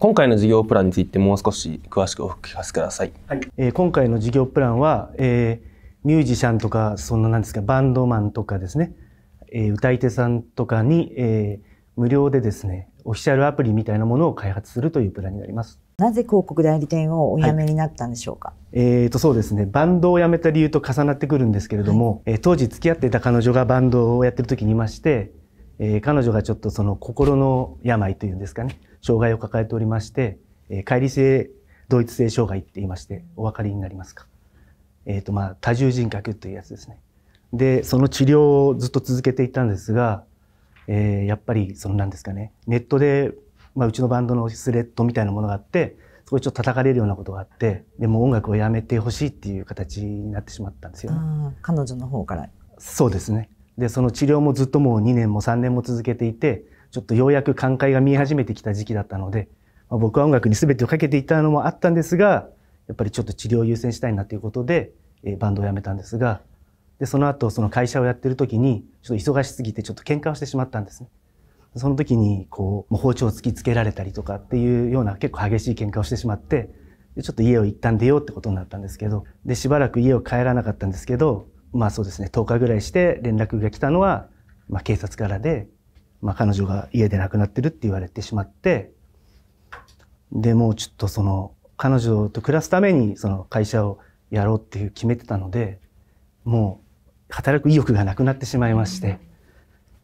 今回の事業プランについてもう少し詳しくお聞かせください。はい、えー、今回の事業プランは、えー、ミュージシャンとか、そのなんですか、バンドマンとかですね、えー、歌い手さんとかに、えー、無料でですね、オフィシャルアプリみたいなものを開発するというプランになります。なぜ広告代理店をお辞めになったんでしょうか、はい、えー、とそうですねバンドを辞めた理由と重なってくるんですけれども、はい、えー、当時付き合っていた彼女がバンドをやってる時にいましてえー、彼女がちょっとその心の病というんですかね、障害を抱えておりまして、えー、離性同一性障害って言いまして、お分かりになりますか。えー、と、まあ、多重人格というやつですね。で、その治療をずっと続けていたんですが、えー、やっぱり、そのなんですかね、ネットで、まあ、うちのバンドのスレッドみたいなものがあって、そこでちょっと叩かれるようなことがあって、でも音楽をやめてほしいっていう形になってしまったんですよ、ね、彼女の方から。そうですね。でその治療もずっともう2年も3年も続けていてちょっとようやく寛解が見え始めてきた時期だったので、まあ、僕は音楽に全てをかけていたのもあったんですがやっぱりちょっと治療を優先したいなということで、えー、バンドを辞めたんですがでその後その会社をやってる時にちょっと忙しすぎてちょっと喧嘩をしてしまったんですね。その時にこう包丁を突きつけられたりとかっていうような結構激しい喧嘩をしてしまってでちょっと家を一旦出ようってことになったんですけどでしばらく家を帰らなかったんですけどまあそうですね10日ぐらいして連絡が来たのは、まあ、警察からで、まあ、彼女が家で亡くなってるって言われてしまってでもうちょっとその彼女と暮らすためにその会社をやろうっていう決めてたのでもう働く意欲がなくなってしまいまして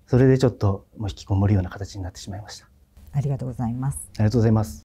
それでちょっともう引きこもるような形になってしまいました。ありがとうございます。ありがとうございます。